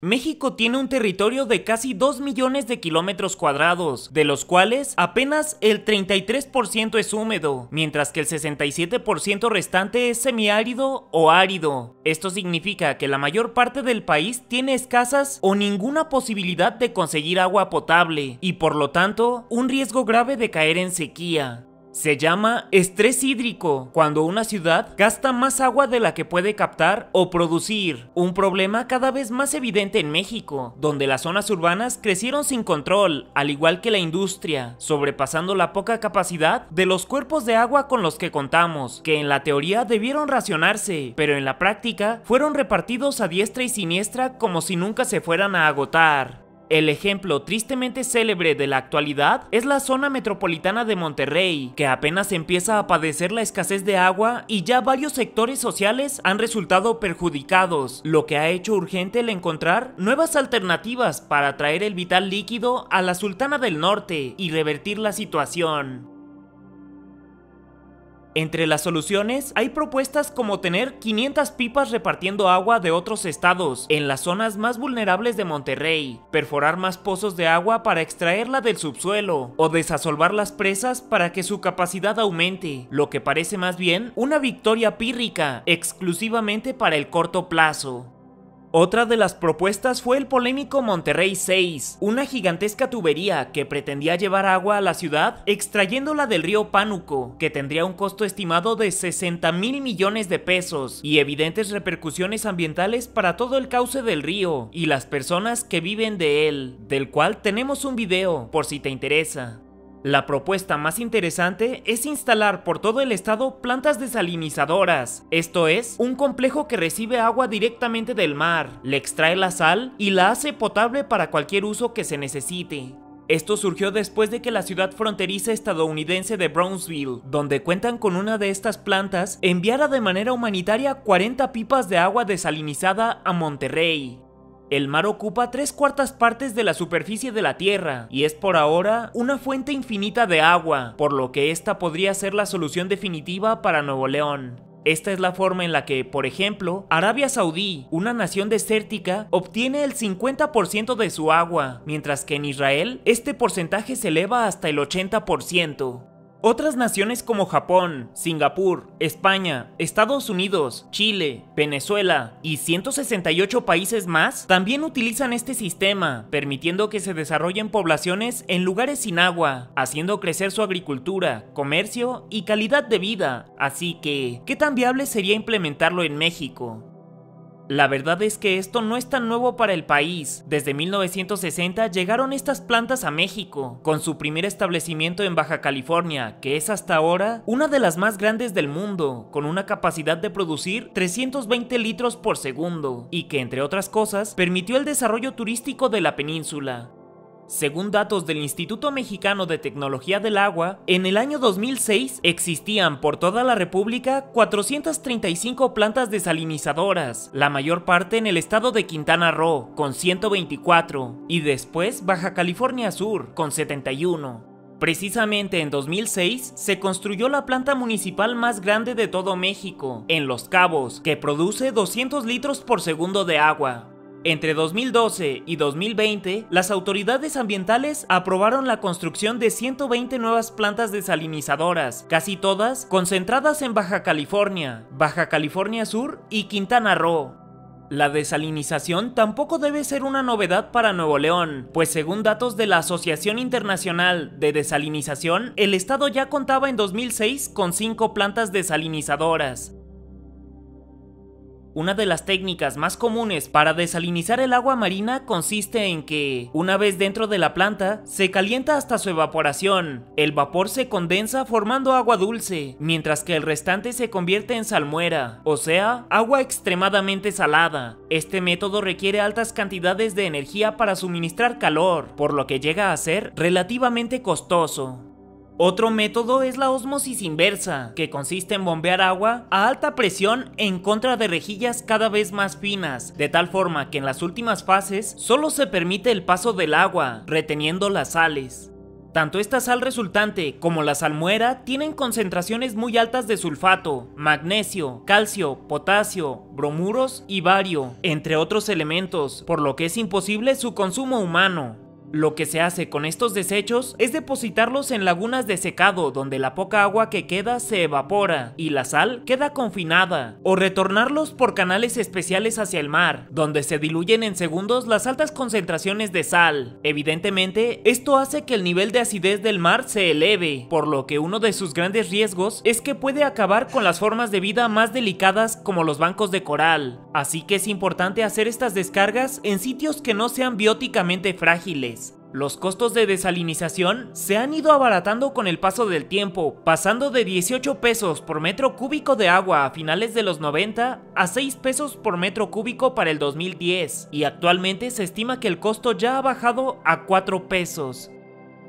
México tiene un territorio de casi 2 millones de kilómetros cuadrados, de los cuales apenas el 33% es húmedo, mientras que el 67% restante es semiárido o árido. Esto significa que la mayor parte del país tiene escasas o ninguna posibilidad de conseguir agua potable y por lo tanto un riesgo grave de caer en sequía. Se llama estrés hídrico, cuando una ciudad gasta más agua de la que puede captar o producir, un problema cada vez más evidente en México, donde las zonas urbanas crecieron sin control, al igual que la industria, sobrepasando la poca capacidad de los cuerpos de agua con los que contamos, que en la teoría debieron racionarse, pero en la práctica fueron repartidos a diestra y siniestra como si nunca se fueran a agotar. El ejemplo tristemente célebre de la actualidad es la zona metropolitana de Monterrey, que apenas empieza a padecer la escasez de agua y ya varios sectores sociales han resultado perjudicados, lo que ha hecho urgente el encontrar nuevas alternativas para traer el vital líquido a la Sultana del Norte y revertir la situación. Entre las soluciones hay propuestas como tener 500 pipas repartiendo agua de otros estados en las zonas más vulnerables de Monterrey, perforar más pozos de agua para extraerla del subsuelo o desasolvar las presas para que su capacidad aumente, lo que parece más bien una victoria pírrica exclusivamente para el corto plazo. Otra de las propuestas fue el polémico Monterrey 6, una gigantesca tubería que pretendía llevar agua a la ciudad extrayéndola del río Pánuco, que tendría un costo estimado de 60 mil millones de pesos y evidentes repercusiones ambientales para todo el cauce del río y las personas que viven de él, del cual tenemos un video por si te interesa. La propuesta más interesante es instalar por todo el estado plantas desalinizadoras, esto es, un complejo que recibe agua directamente del mar, le extrae la sal y la hace potable para cualquier uso que se necesite. Esto surgió después de que la ciudad fronteriza estadounidense de Brownsville, donde cuentan con una de estas plantas, enviara de manera humanitaria 40 pipas de agua desalinizada a Monterrey. El mar ocupa tres cuartas partes de la superficie de la Tierra y es por ahora una fuente infinita de agua, por lo que esta podría ser la solución definitiva para Nuevo León. Esta es la forma en la que, por ejemplo, Arabia Saudí, una nación desértica, obtiene el 50% de su agua, mientras que en Israel este porcentaje se eleva hasta el 80%. Otras naciones como Japón, Singapur, España, Estados Unidos, Chile, Venezuela y 168 países más también utilizan este sistema, permitiendo que se desarrollen poblaciones en lugares sin agua, haciendo crecer su agricultura, comercio y calidad de vida. Así que, ¿qué tan viable sería implementarlo en México? La verdad es que esto no es tan nuevo para el país. Desde 1960 llegaron estas plantas a México, con su primer establecimiento en Baja California, que es hasta ahora una de las más grandes del mundo, con una capacidad de producir 320 litros por segundo, y que entre otras cosas permitió el desarrollo turístico de la península. Según datos del Instituto Mexicano de Tecnología del Agua, en el año 2006 existían por toda la República 435 plantas desalinizadoras, la mayor parte en el estado de Quintana Roo, con 124, y después Baja California Sur, con 71. Precisamente en 2006 se construyó la planta municipal más grande de todo México, en Los Cabos, que produce 200 litros por segundo de agua. Entre 2012 y 2020, las autoridades ambientales aprobaron la construcción de 120 nuevas plantas desalinizadoras, casi todas concentradas en Baja California, Baja California Sur y Quintana Roo. La desalinización tampoco debe ser una novedad para Nuevo León, pues según datos de la Asociación Internacional de Desalinización, el estado ya contaba en 2006 con 5 plantas desalinizadoras, una de las técnicas más comunes para desalinizar el agua marina consiste en que, una vez dentro de la planta, se calienta hasta su evaporación. El vapor se condensa formando agua dulce, mientras que el restante se convierte en salmuera, o sea, agua extremadamente salada. Este método requiere altas cantidades de energía para suministrar calor, por lo que llega a ser relativamente costoso. Otro método es la osmosis inversa, que consiste en bombear agua a alta presión en contra de rejillas cada vez más finas, de tal forma que en las últimas fases solo se permite el paso del agua, reteniendo las sales. Tanto esta sal resultante como la salmuera tienen concentraciones muy altas de sulfato, magnesio, calcio, potasio, bromuros y bario, entre otros elementos, por lo que es imposible su consumo humano. Lo que se hace con estos desechos es depositarlos en lagunas de secado donde la poca agua que queda se evapora y la sal queda confinada, o retornarlos por canales especiales hacia el mar, donde se diluyen en segundos las altas concentraciones de sal. Evidentemente, esto hace que el nivel de acidez del mar se eleve, por lo que uno de sus grandes riesgos es que puede acabar con las formas de vida más delicadas como los bancos de coral, así que es importante hacer estas descargas en sitios que no sean bióticamente frágiles. Los costos de desalinización se han ido abaratando con el paso del tiempo, pasando de 18 pesos por metro cúbico de agua a finales de los 90 a 6 pesos por metro cúbico para el 2010 y actualmente se estima que el costo ya ha bajado a 4 pesos.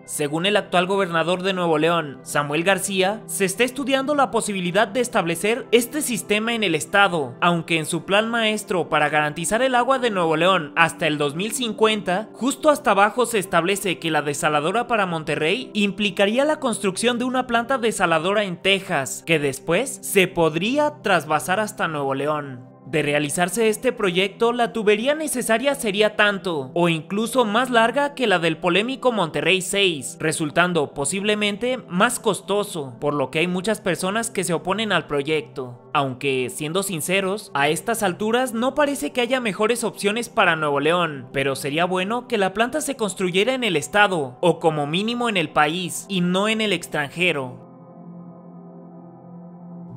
Según el actual gobernador de Nuevo León, Samuel García, se está estudiando la posibilidad de establecer este sistema en el estado, aunque en su plan maestro para garantizar el agua de Nuevo León hasta el 2050, justo hasta abajo se establece que la desaladora para Monterrey implicaría la construcción de una planta desaladora en Texas, que después se podría trasvasar hasta Nuevo León. De realizarse este proyecto, la tubería necesaria sería tanto, o incluso más larga que la del polémico Monterrey 6, resultando posiblemente más costoso, por lo que hay muchas personas que se oponen al proyecto. Aunque, siendo sinceros, a estas alturas no parece que haya mejores opciones para Nuevo León, pero sería bueno que la planta se construyera en el estado, o como mínimo en el país, y no en el extranjero.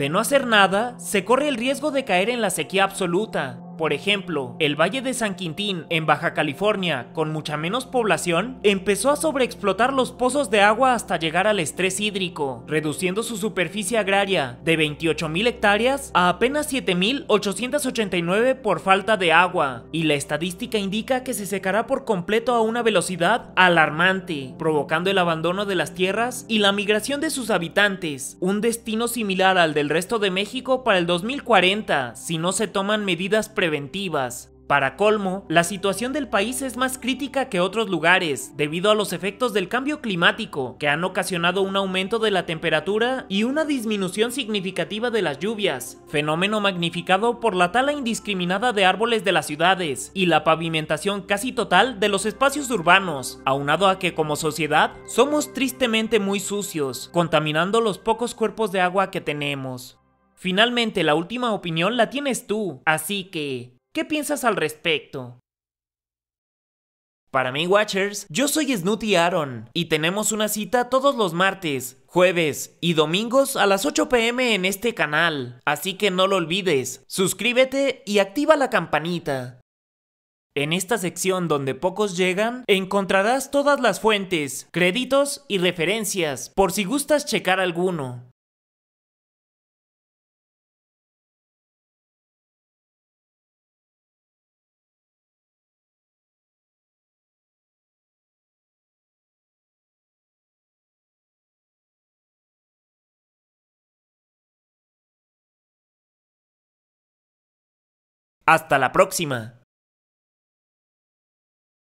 De no hacer nada, se corre el riesgo de caer en la sequía absoluta, por ejemplo, el Valle de San Quintín, en Baja California, con mucha menos población, empezó a sobreexplotar los pozos de agua hasta llegar al estrés hídrico, reduciendo su superficie agraria de 28.000 hectáreas a apenas 7.889 por falta de agua, y la estadística indica que se secará por completo a una velocidad alarmante, provocando el abandono de las tierras y la migración de sus habitantes, un destino similar al del resto de México para el 2040, si no se toman medidas preventivas preventivas. Para colmo, la situación del país es más crítica que otros lugares, debido a los efectos del cambio climático, que han ocasionado un aumento de la temperatura y una disminución significativa de las lluvias, fenómeno magnificado por la tala indiscriminada de árboles de las ciudades y la pavimentación casi total de los espacios urbanos, aunado a que como sociedad somos tristemente muy sucios, contaminando los pocos cuerpos de agua que tenemos. Finalmente, la última opinión la tienes tú, así que, ¿qué piensas al respecto? Para mí, Watchers, yo soy Snooty Aaron y tenemos una cita todos los martes, jueves y domingos a las 8 pm en este canal, así que no lo olvides, suscríbete y activa la campanita. En esta sección donde pocos llegan, encontrarás todas las fuentes, créditos y referencias, por si gustas checar alguno. Hasta la próxima.